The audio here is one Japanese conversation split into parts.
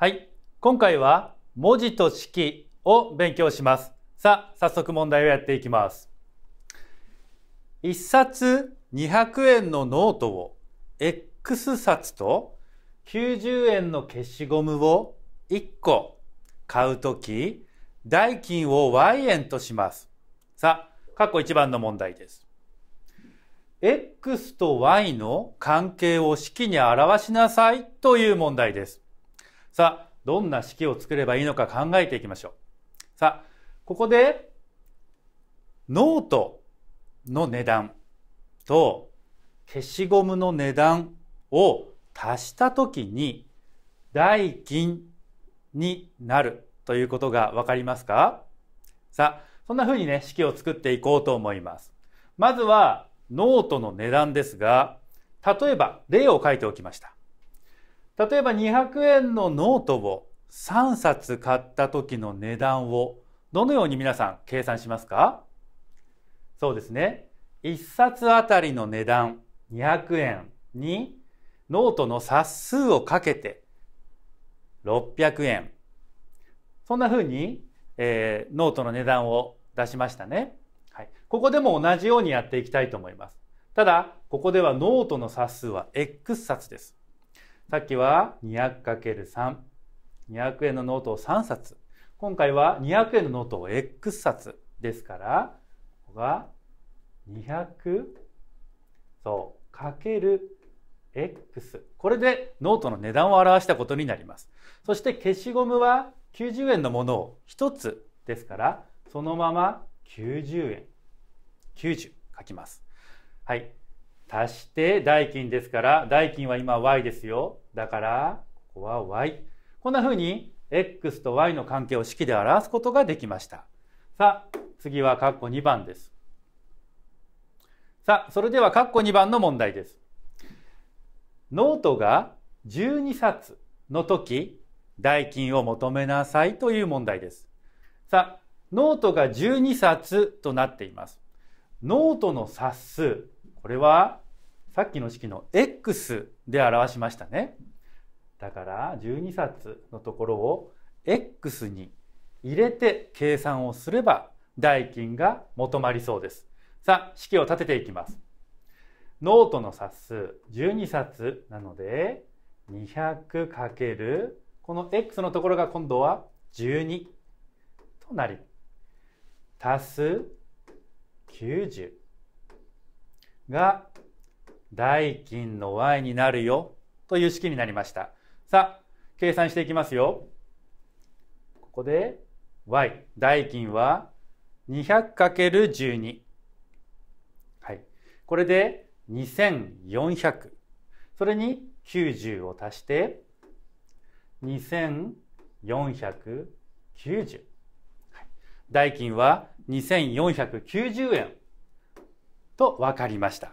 はい。今回は文字と式を勉強します。さあ、早速問題をやっていきます。1冊200円のノートを X 冊と90円の消しゴムを1個買うとき、代金を Y 円とします。さあ、過去1番の問題です。X と Y の関係を式に表しなさいという問題です。さあ、どんな式を作ればいいのか考えていきましょう。さあ、ここで、ノートの値段と消しゴムの値段を足した時に、代金になるということがわかりますかさあ、そんな風にね、式を作っていこうと思います。まずは、ノートの値段ですが、例えば例を書いておきました。例えば200円のノートを3冊買った時の値段をどのように皆さん計算しますかそうですね1冊あたりの値段200円にノートの冊数をかけて600円そんなふうに、えー、ノートの値段を出しましたね、はい、ここでも同じようにやっていきたいと思いますただここではノートの冊数は X 冊ですさっきは 200×3。200円のノートを3冊。今回は200円のノートを X 冊ですから、ここが200、そう、かける X。これでノートの値段を表したことになります。そして消しゴムは90円のものを1つですから、そのまま90円、90書きます。はい。足して代金ですから、代金は今 y ですよ。だから、ここは y。こんな風に x と y の関係を式で表すことができました。さあ、次は括弧2番です。さあ、それでは括弧2番の問題です。ノートが12冊の時、代金を求めなさいという問題です。さあ、ノートが12冊となっています。ノートの冊数、これはさっきの式の x で表しましたね。だから12冊のところを x に入れて計算をすれば代金が求まりそうです。さあ、式を立てていきます。ノートの冊数12冊なので 200× この x のところが今度は12となり足す90。が代金の y になるよという式になりました。さあ、計算していきますよ。ここで y、代金は 200×12。はい。これで2400。それに90を足して、2490。代金は2490円と分かりました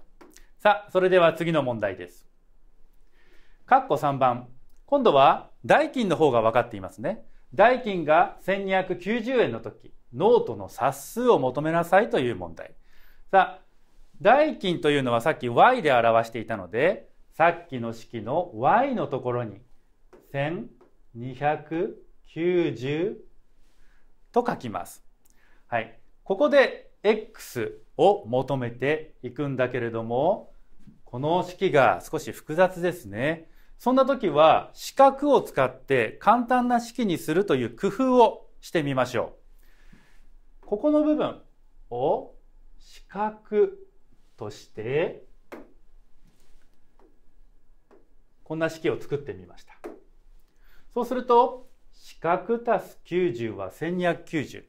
さあそれでは次の問題です括弧3番今度は代金の方が分かっていますね代金が1290円の時ノートの冊数を求めなさいという問題さあ代金というのはさっき y で表していたのでさっきの式の y のところに1290と書きます。はい。ここで x を求めていくんだけれども、この式が少し複雑ですね。そんな時は四角を使って簡単な式にするという工夫をしてみましょう。ここの部分を四角としてこんな式を作ってみました。そうすると四角たす90は1290。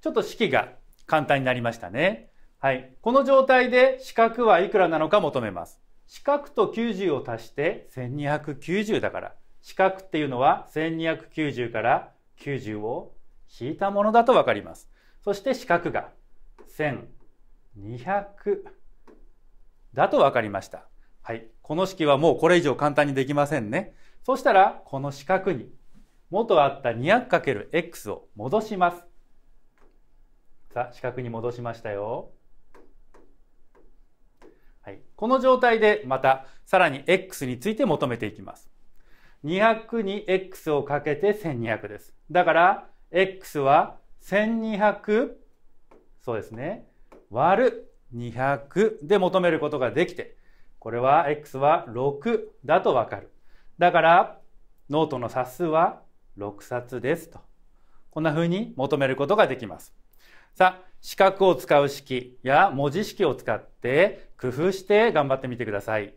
ちょっと式が簡単になりましたね。はい。この状態で四角はいくらなのか求めます。四角と90を足して1290だから、四角っていうのは1290から90を引いたものだとわかります。そして四角が1200だとわかりました。はい。この式はもうこれ以上簡単にできませんね。そしたら、この四角に元あった 200×x を戻します。さあ、四角に戻しましたよ。はい、この状態でまたさらに x について求めていきます。200に x をかけて1200です。だから x は1200そうですね割る200で求めることができてこれは x は6だとわかる。だからノートの冊数は6冊ですとこんな風に求めることができます。さあ、四角を使う式や文字式を使って工夫して頑張ってみてください。